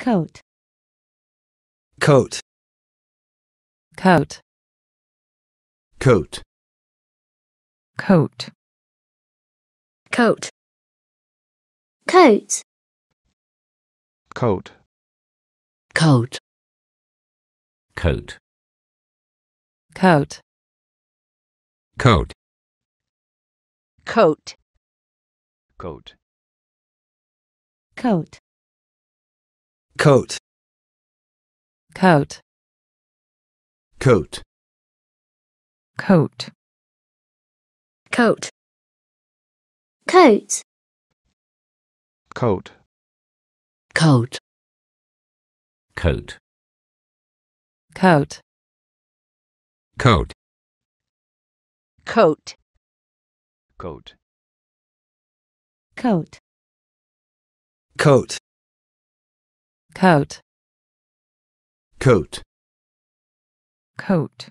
coat coat coat coat coat coat coat coat coat coat coat coat coat coat coat coat coat coat coat coat coat coat coat coat coat coat coat coat coat coat coat coat coat